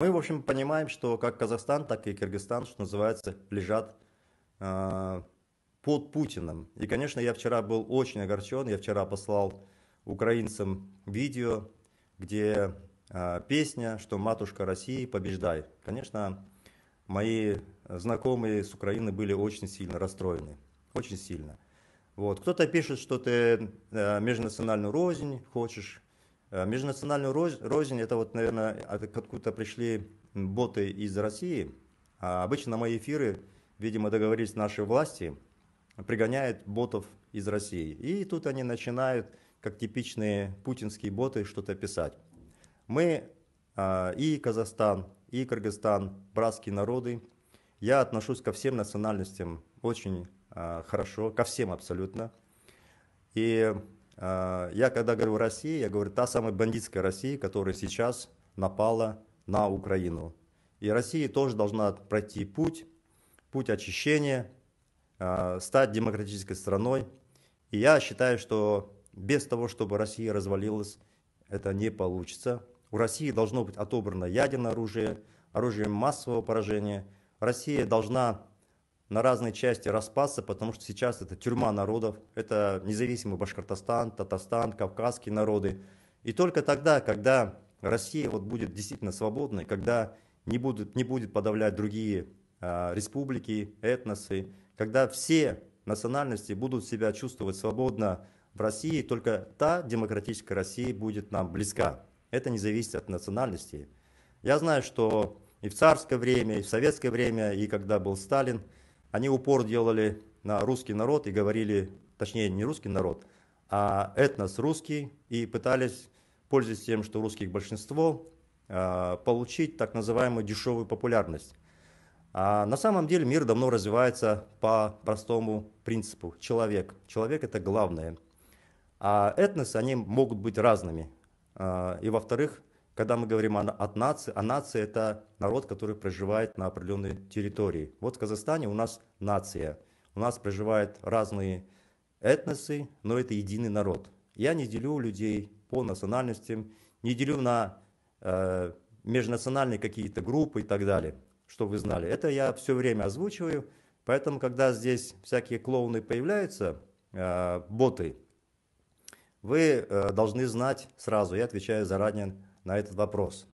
Мы, в общем, понимаем, что как Казахстан, так и Кыргызстан, что называется, лежат э, под Путиным. И, конечно, я вчера был очень огорчен. Я вчера послал украинцам видео, где э, песня, что «Матушка России, побеждай». Конечно, мои знакомые с Украины были очень сильно расстроены. Очень сильно. Вот. Кто-то пишет, что ты э, межнациональную рознь хочешь Э, межнациональную рознь, это вот, наверное, откуда-то пришли боты из России. А обычно на мои эфиры, видимо, договорились наши власти, пригоняют ботов из России. И тут они начинают, как типичные путинские боты, что-то писать. Мы а, и Казахстан, и Кыргызстан, братские народы. Я отношусь ко всем национальностям очень а, хорошо, ко всем абсолютно. И а, я когда говорю Россия, я говорю та самая бандитская Россия, которая сейчас напала на Украину. И Россия тоже должна пройти путь, путь очищения, а, стать демократической страной. И я считаю, что без того, чтобы Россия развалилась, это не получится. У России должно быть отобрано ядерное оружие, оружие массового поражения. Россия должна на разные части распасться, потому что сейчас это тюрьма народов, это независимый Башкортостан, Татарстан, кавказские народы. И только тогда, когда Россия вот будет действительно свободной, когда не, будут, не будет подавлять другие а, республики, этносы, когда все национальности будут себя чувствовать свободно в России, только та демократическая Россия будет нам близка. Это не зависит от национальности. Я знаю, что и в царское время, и в советское время, и когда был Сталин – они упор делали на русский народ и говорили, точнее не русский народ, а этнос русский, и пытались, пользуясь тем, что русских большинство, а, получить так называемую дешевую популярность. А на самом деле мир давно развивается по простому принципу. Человек. Человек это главное. А этносы, они могут быть разными. А, и во-вторых, когда мы говорим о, о нации, а нация – это народ, который проживает на определенной территории. Вот в Казахстане у нас нация. У нас проживают разные этносы, но это единый народ. Я не делю людей по национальностям, не делю на э, межнациональные какие-то группы и так далее, что вы знали. Это я все время озвучиваю, поэтому, когда здесь всякие клоуны появляются, э, боты, вы э, должны знать сразу, я отвечаю заранее на этот вопрос